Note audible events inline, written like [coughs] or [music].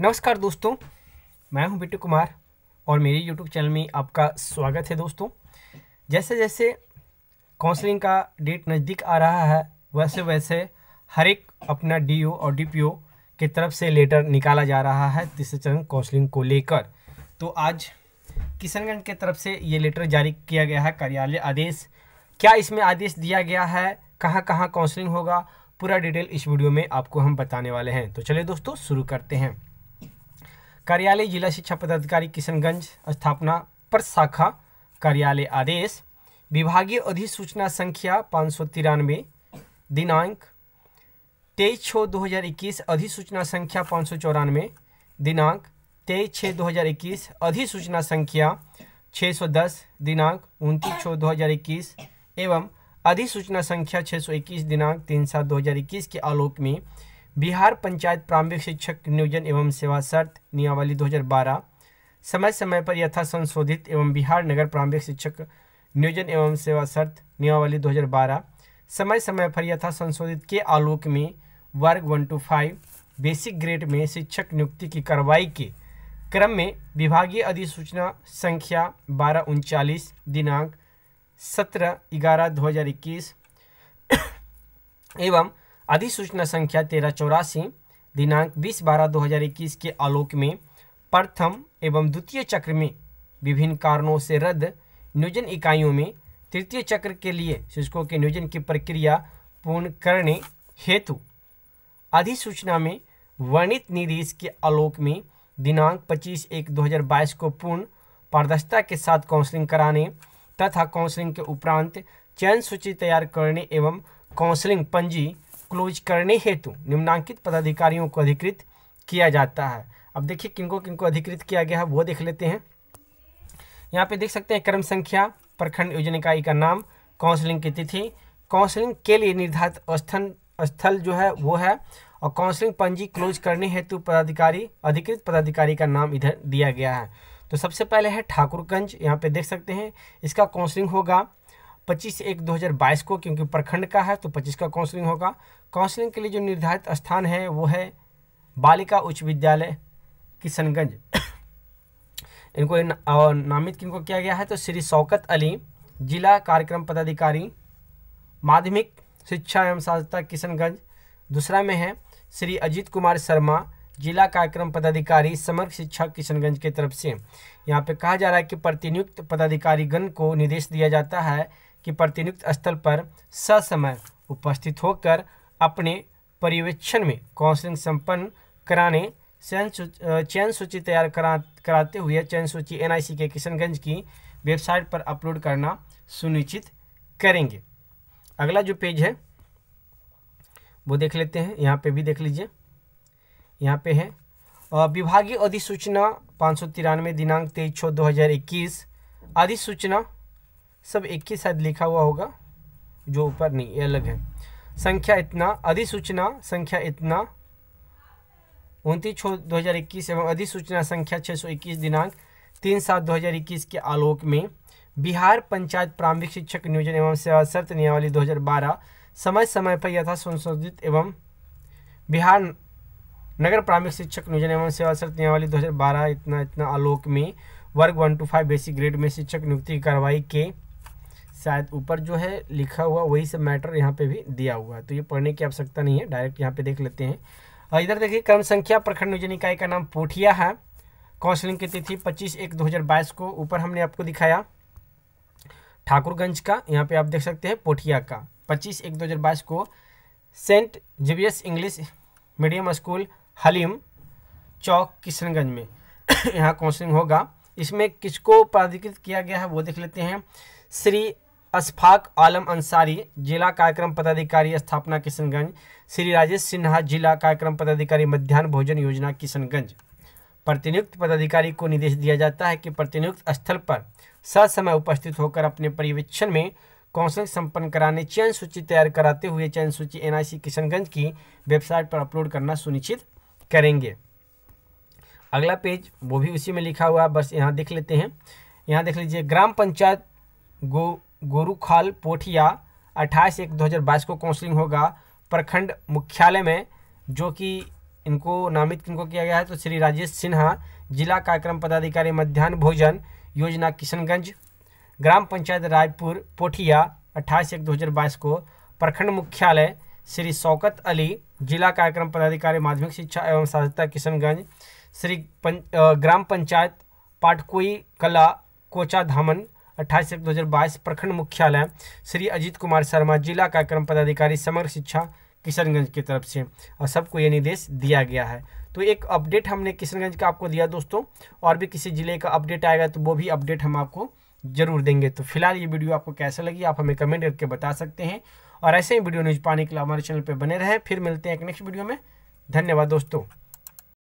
नमस्कार दोस्तों मैं हूं बिट्टू कुमार और मेरे यूट्यूब चैनल में आपका स्वागत है दोस्तों जैसे जैसे काउंसलिंग का डेट नज़दीक आ रहा है वैसे वैसे हर एक अपना डी और डीपीओ की तरफ से लेटर निकाला जा रहा है तीसरे चरण काउंसलिंग को लेकर तो आज किशनगंज के तरफ से ये लेटर जारी किया गया है कार्यालय आदेश क्या इसमें आदेश दिया गया है कहाँ कहाँ काउंसलिंग होगा पूरा डिटेल इस वीडियो में आपको हम बताने वाले हैं तो चलिए दोस्तों शुरू करते हैं कार्यालय जिला शिक्षा पदाधिकारी किशनगंज स्थापना पर शाखा कार्यालय आदेश विभागीय अधिसूचना संख्या पाँच सौ तिरानवे दिनांक तेईस छः दो हज़ार इक्कीस अधिसूचना संख्या पाँच सौ चौरानवे दिनांक तेईस छः दो हज़ार इक्कीस अधिसूचना संख्या छः सौ दस दिनांक उनतीस छः दो हज़ार इक्कीस एवं अधिसूचना संख्या छः सौ इक्कीस दिनांक तीन सात दो हज़ार इक्कीस के आलोक में बिहार पंचायत प्रारंभिक शिक्षक नियोजन एवं सेवा शर्त नियमावली 2012 समय समय पर यथा संशोधित एवं बिहार नगर प्रारंभिक शिक्षक नियोजन एवं सेवा शर्त नियमावली 2012 समय समय पर यथा संशोधित के आलोक में वर्ग one two five basic grade में शिक्षक नियुक्ति की कार्रवाई के क्रम में विभागीय अधिसूचना संख्या बारह उनचालीस दिनांक सत्रह ग्यारह दो एवं अधिसूचना संख्या तेरह चौरासी दिनांक बीस बारह दो हज़ार इक्कीस के आलोक में प्रथम एवं द्वितीय चक्र में विभिन्न कारणों से रद्द नियोजन इकाइयों में तृतीय चक्र के लिए शिक्षकों के नियोजन की प्रक्रिया पूर्ण करने हेतु अधिसूचना में वर्णित निर्देश के आलोक में दिनांक 25 एक 2022 को पूर्ण पारदर्शिता के साथ काउंसलिंग कराने तथा काउंसलिंग के उपरांत चयन सूची तैयार करने एवं काउंसलिंग पंजी क्लोज करने हेतु निम्नांकित पदाधिकारियों को अधिकृत किया जाता है अब देखिए किनको किनको अधिकृत किया गया है वो देख लेते हैं यहाँ पे देख सकते हैं क्रम संख्या प्रखंड योजना इकाई का नाम काउंसलिंग की तिथि काउंसलिंग के लिए निर्धारित स्थल स्थल जो है वो है और काउंसलिंग पंजी क्लोज करने हेतु पदाधिकारी अधिकृत पदाधिकारी का नाम इधर दिया गया है तो सबसे पहले है ठाकुरगंज यहाँ पे देख सकते हैं इसका काउंसलिंग होगा पच्चीस एक दो हज़ार बाईस को क्योंकि प्रखंड का है तो पच्चीस का काउंसलिंग होगा काउंसलिंग के लिए जो निर्धारित स्थान है वो है बालिका उच्च विद्यालय किशनगंज [coughs] इनको न, नामित किनको किया गया है तो श्री शौकत अली जिला कार्यक्रम पदाधिकारी माध्यमिक शिक्षा एवं साक्षरता किशनगंज दूसरा में है श्री अजीत कुमार शर्मा जिला कार्यक्रम पदाधिकारी समग्र शिक्षा किशनगंज के तरफ से यहाँ पे कहा जा रहा है कि प्रतिनियुक्त पदाधिकारीगण को निर्देश दिया जाता है कि प्रतिनियुक्त स्थल पर ससमय उपस्थित होकर अपने पर्यवेक्षण में काउंसलिंग संपन्न कराने चयन सूची चयन सूची तैयार करा कराते हुए चयन सूची एनआईसी के किशनगंज की वेबसाइट पर अपलोड करना सुनिश्चित करेंगे अगला जो पेज है वो देख लेते हैं यहाँ पे भी देख लीजिए यहाँ पे है विभागीय अधिसूचना पाँच सौ तिरानवे दिनांक तेईस छः दो हज़ार इक्कीस अधिसूचना सब एक ही साथ लिखा हुआ होगा जो ऊपर नहीं ये अलग है संख्या इतना अधिसूचना संख्या इतना उनतीस छः दो हज़ार इक्कीस एवं अधिसूचना संख्या छः सौ इक्कीस दिनांक तीन सात दो हज़ार इक्कीस के आलोक में बिहार पंचायत प्रारंभिक शिक्षक नियोजन एवं सेवा शर्त नियमावली बारह समय समय पर यथा संशोधित एवं बिहार नगर प्रारंभिक शिक्षक नियोजन एवं सेवा शर्त नियमावली बारह इतना इतना आलोक में वर्ग one two five basic grade में शिक्षक नियुक्ति की कार्रवाई के शायद ऊपर जो है लिखा हुआ वही सब मैटर यहाँ पे भी दिया हुआ है तो ये पढ़ने की आवश्यकता नहीं है डायरेक्ट यहाँ पे देख लेते हैं और इधर देखिए क्रम संख्या प्रखंड नियोजन इकाई का नाम पोठिया है काउंसलिंग की तिथि 25 एक 2022 को ऊपर हमने आपको दिखाया ठाकुरगंज का यहाँ पे आप देख सकते हैं पोठिया का पच्चीस एक बाईस को सेंट जेवियस English medium school Halim Chowk Kishanganj में [coughs] यहाँ काउंसलिंग होगा इसमें किसको प्राधिकृत किया गया है वो देख लेते हैं श्री अशफाक आलम अंसारी जिला कार्यक्रम पदाधिकारी स्थापना किशनगंज श्री राजेश सिन्हा जिला कार्यक्रम पदाधिकारी मध्यान्ह भोजन योजना किशनगंज प्रतिनियुक्त पदाधिकारी को निर्देश दिया जाता है कि प्रतिनियुक्त स्थल पर ससमय उपस्थित होकर अपने परिवेक्षण में काउंसलिंग संपन्न कराने चयन सूची तैयार कराते हुए चयन सूची एनआईसी किशनगंज की वेबसाइट पर अपलोड करना सुनिश्चित करेंगे अगला पेज वो भी उसी में लिखा हुआ बस यहाँ देख लेते हैं यहाँ देख लीजिए ग्राम पंचायत गो गोरुखाल पोठिया अट्ठाईस एक बाईस को काउंसलिंग होगा प्रखंड मुख्यालय में जो कि इनको नामित किनको किया गया है तो श्री राजेश सिन्हा जिला कार्यक्रम पदाधिकारी मध्यान्ह भोजन योजना किशनगंज ग्राम पंचायत रायपुर पोठिया अट्ठाईस एक बाईस को प्रखंड मुख्यालय श्री शौकत अली जिला कार्यक्रम पदाधिकारी माध्यमिक शिक्षा एवं साक्षरता किशनगंज श्री पं, ग्राम पंचायत पाटकोई कला कोचा धामन अट्ठाईस एक दो हज़ार बाईस प्रखंड मुख्यालय श्री अजीत कुमार शर्मा जिला कार्यक्रम पदाधिकारी समग्र शिक्षा किशनगंज की तरफ से और सबको ये निर्देश दिया गया है तो एक अपडेट हमने किशनगंज का आपको दिया दोस्तों और भी किसी ज़िले का अपडेट आएगा तो वो भी अपडेट हम आपको जरूर देंगे तो फिलहाल ये वीडियो आपको कैसा लगी आप हमें कमेंट करके बता सकते हैं और ऐसे ही वीडियो न्यूज पाने के लिए हमारे चैनल पर बने रहें फिर मिलते हैं एक नेक्स्ट वीडियो में धन्यवाद दोस्तों